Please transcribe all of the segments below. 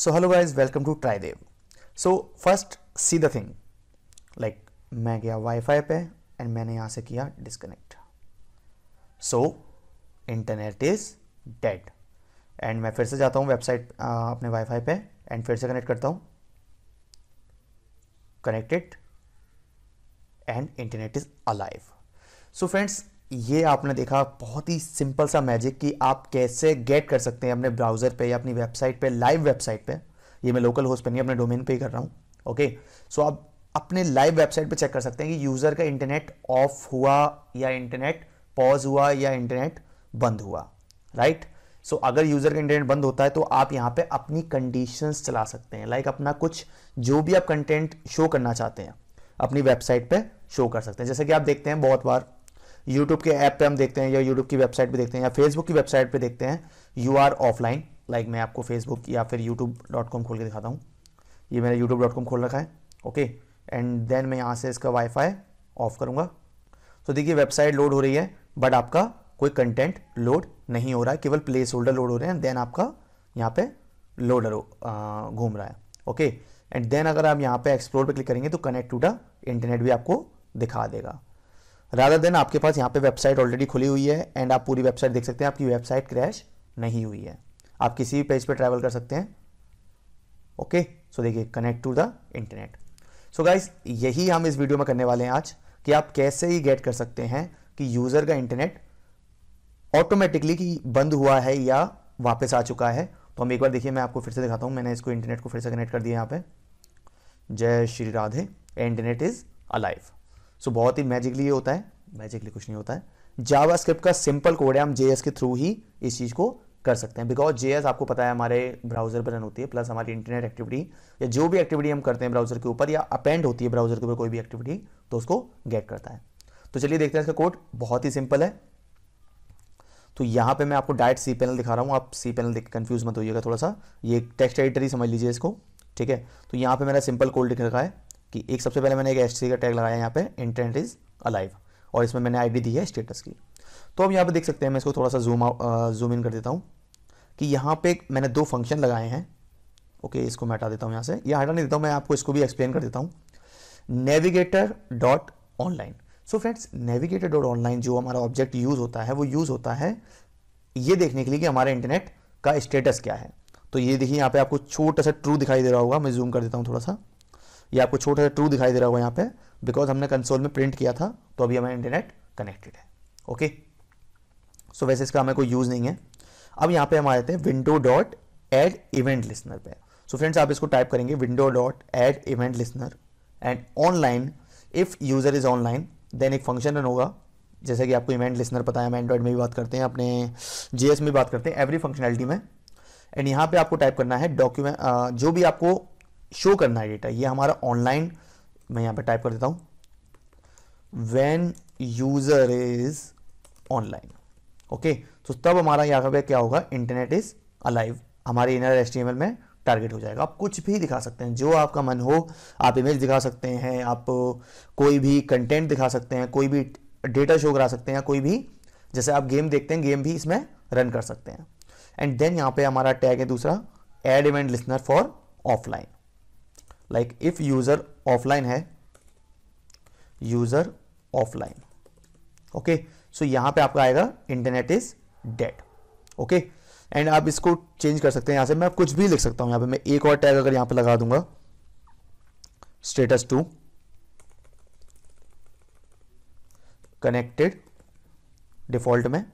so hello guys welcome to Tridev so first see the thing like मैं गया wifi पे and मैंने यहाँ से किया disconnect so internet is dead and मैं फिर से जाता हूँ वेबसाइट अपने वाईफाई पे एंड फिर से कनेक्ट करता हूँ connected and internet is alive so friends ये आपने देखा बहुत ही सिंपल सा मैजिक कि आप कैसे गेट कर सकते हैं अपने ब्राउज़र पे या अपनी वेबसाइट पे लाइव वेबसाइट पे ये मैं लोकल होस्ट पे नहीं अपने डोमेन पे ही कर रहा हूँ ओके सो आप अपने लाइव वेबसाइट पे चेक कर सकते हैं कि यूज़र का इंटरनेट ऑफ हुआ या इंटरनेट पॉज हुआ या इंटरनेट बंद हुआ राइट सो so, अगर यूज़र का इंटरनेट बंद होता है तो आप यहाँ पे अपनी कंडीशंस चला सकते हैं लाइक like अपना कुछ जो भी आप कंटेंट शो करना चाहते हैं अपनी वेबसाइट पे शो कर सकते हैं जैसे कि आप देखते हैं बहुत बार यूट्यूब के ऐप पे हम देखते हैं या यूट्यूब की वेबसाइट पे देखते हैं या फेसबुक की वेबसाइट पे देखते हैं यू आर ऑफलाइन लाइक मैं आपको फेसबुक या फिर यूट्यूब डॉट कॉम खोल के दिखाता हूँ ये मैंने यूट्यूब डॉट कॉम खोल रखा है ओके एंड देन मैं यहाँ से इसका वाईफाई ऑफ करूँगा तो देखिए वेबसाइट लोड हो रही है बट आपका कोई कंटेंट लोड नहीं हो रहा है केवल प्लेस होल्डर लोड हो रहे हैं देन आपका यहाँ पे लोडर घूम रहा है ओके एंड देन अगर आप यहाँ पे एक्सप्लोर पे क्लिक करेंगे तो कनेक्ट टू द इंटरनेट भी आपको दिखा देगा राधा देन आपके पास यहाँ पे वेबसाइट ऑलरेडी खुली हुई है एंड आप पूरी वेबसाइट देख सकते हैं आपकी वेबसाइट क्रैश नहीं हुई है आप किसी भी पेज पे ट्रैवल कर सकते हैं ओके सो देखिए connect to the internet so guys यही हम इस वीडियो में करने वाले हैं आज कि आप कैसे ही गेट कर सकते हैं कि यूज़र का इंटरनेट ऑटोमेटिकली कि बंद हुआ है या वापस आ चुका है तो हम एक बार देखिए मैं आपको फिर से दिखाता हूँ मैंने इसको इंटरनेट को फिर से कनेक्ट कर दिया यहाँ पे जय Shri Radhe internet is alive so बहुत ही मैजिकली ये होता है मैजिकली कुछ नहीं होता है जावा का सिंपल कोड है हम जे के थ्रू ही इस चीज़ को कर सकते हैं बिकॉज जे आपको पता है हमारे ब्राउजर पर रन होती है प्लस हमारी इंटरनेट एक्टिविटी या जो भी एक्टिविटी हम करते हैं ब्राउजर के ऊपर या अपेंड होती है ब्राउजर के ऊपर कोई भी एक्टिविटी तो उसको गेट करता है तो चलिए देखते हैं इसका कोड बहुत ही सिंपल है तो यहाँ पे मैं आपको डायरेक्ट सी पैनल दिखा रहा हूँ आप सी पैनल देख कंफ्यूज मत होइएगा थोड़ा सा ये टेक्स्ट एडिटर ही समझ लीजिए इसको ठीक है तो यहाँ पे मेरा सिंपल कोड लिख रखा है कि एक सबसे पहले मैंने एक एस का टैग लगाया यहाँ पे इंटरनेट इज़ अलाइव और इसमें मैंने आईडी दी है स्टेटस की तो अब यहाँ पे देख सकते हैं मैं इसको थोड़ा सा जूम जूम इन कर देता हूँ कि यहाँ पे मैंने दो फंक्शन लगाए हैं ओके इसको मैं हटा देता हूँ यहाँ से यहाँ हटा नहीं देता हूँ मैं आपको इसको भी एक्सप्लेन कर देता हूँ navigator dot online so friends navigator dot online जो हमारा ऑब्जेक्ट यूज़ होता है वो यूज़ होता है ये देखने के लिए कि हमारा इंटरनेट का स्टेटस क्या है तो ये देखिए यहाँ पे आपको छोटा सा ट्रू दिखाई दे रहा होगा मैं जूम कर देता हूँ थोड़ा सा ये आपको छोटा सा ट्रू दिखाई दे रहा होगा यहाँ पे बिकॉज हमने कंसोल में प्रिंट किया था तो अभी हमारा इंटरनेट कनेक्टेड है ओके सो so, वैसे इसका हमें कोई यूज़ नहीं है अब यहाँ पे हम आ जाते हैं window dot add event listener पे सो so, फ्रेंड्स आप इसको टाइप करेंगे window dot add event listener and online if user is online then एक फंक्शन रन होगा जैसे कि आपको इवेंट लिसनर पता है हम एंड्रॉइड में भी बात करते हैं अपने जीएस में बात करते हैं एवरी फंक्शनैलिटी में एंड यहाँ पे आपको टाइप करना है डॉक्यूमेंट जो भी आपको शो करना है डेटा ये हमारा ऑनलाइन मैं यहां पे टाइप कर देता हूं when user is online okay तो तब हमारा यहां पे क्या होगा इंटरनेट इज़ अलाइव हमारे इनर एस में टारगेट हो जाएगा आप कुछ भी दिखा सकते हैं जो आपका मन हो आप इमेज दिखा सकते हैं आप कोई भी कंटेंट दिखा सकते हैं कोई भी डेटा शो करा सकते हैं या कोई भी जैसे आप गेम देखते हैं गेम भी इसमें रन कर सकते हैं एंड देन यहाँ पे हमारा टैग है दूसरा add event listener for offline like if user offline है यूजर ऑफलाइन ओके सो यहां पे आपका आएगा internet is dead okay and आप इसको चेंज कर सकते हैं यहां से मैं कुछ भी लिख सकता हूं यहां पे मैं एक और टैग अगर यहां पे लगा दूंगा स्टेटस टू कनेक्टेड डिफॉल्ट में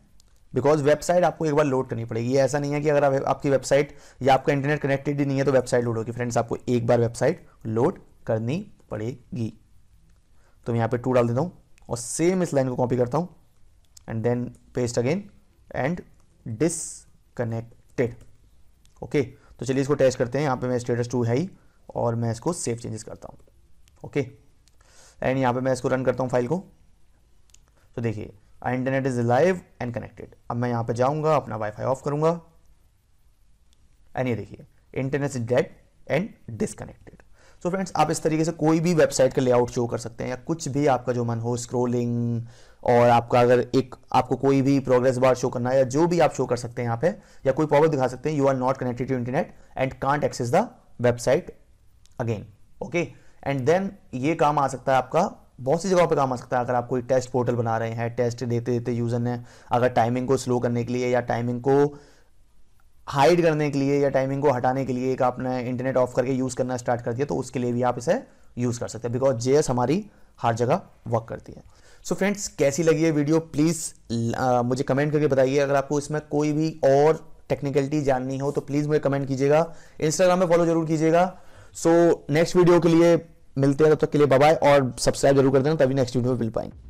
बिकॉज वेबसाइट आपको एक बार लोड करनी पड़ेगी ये ऐसा नहीं है कि अगर आप, आपकी वेबसाइट या आपका इंटरनेट कनेक्टेड ही नहीं है तो वेबसाइट लोड होगी फ्रेंड्स आपको एक बार वेबसाइट लोड करनी पड़ेगी तो मैं यहाँ पे टू डाल देता हूँ और सेम इस लाइन को कॉपी करता हूँ and then paste again and disconnected okay तो चलिए इसको टेस्ट करते हैं यहाँ पे मैं स्टेटस टू है ही और मैं इसको सेव चेंजेस करता हूँ ओके एंड यहाँ पे मैं इसको रन करता हूँ फाइल को तो देखिए आई internet is live and connected अब मैं यहां पर जाऊंगा अपना वाईफाई ऑफ करूंगा एंड ये देखिए internet is dead and disconnected so friends आप इस तरीके से कोई भी वेबसाइट का लेआउट शो कर सकते हैं या कुछ भी आपका जो मन हो स्क्रोलिंग और आपका अगर एक आपको कोई भी प्रोग्रेस बार शो करना है या जो भी आप शो कर सकते हैं यहाँ पे या कोई पॉवर दिखा सकते हैं you are not connected to internet and can't access the website again okay and then ये काम आ सकता है आपका बहुत सी जगहों पर काम आ सकता है अगर आप कोई टेस्ट पोर्टल बना रहे हैं टेस्ट देते देते यूज़र ने अगर टाइमिंग को स्लो करने के लिए या टाइमिंग को हाइड करने के लिए या टाइमिंग को हटाने के लिए एक आपने इंटरनेट ऑफ करके यूज़ करना स्टार्ट कर दिया तो उसके लिए भी आप इसे यूज़ कर सकते हैं बिकॉज जे हमारी हर जगह वर्क करती है सो so फ्रेंड्स कैसी लगी है वीडियो प्लीज़ मुझे कमेंट करके बताइए अगर आपको इसमें कोई भी और टेक्निकलिटी जाननी हो तो प्लीज़ मुझे कमेंट कीजिएगा इंस्टाग्राम में फॉलो जरूर कीजिएगा सो नेक्स्ट वीडियो के लिए मिलते हैं तब तो तक के लिए बाय और सब्सक्राइब जरूर कर देना तभी नेक्स्ट वीडियो में मिल पाएंगे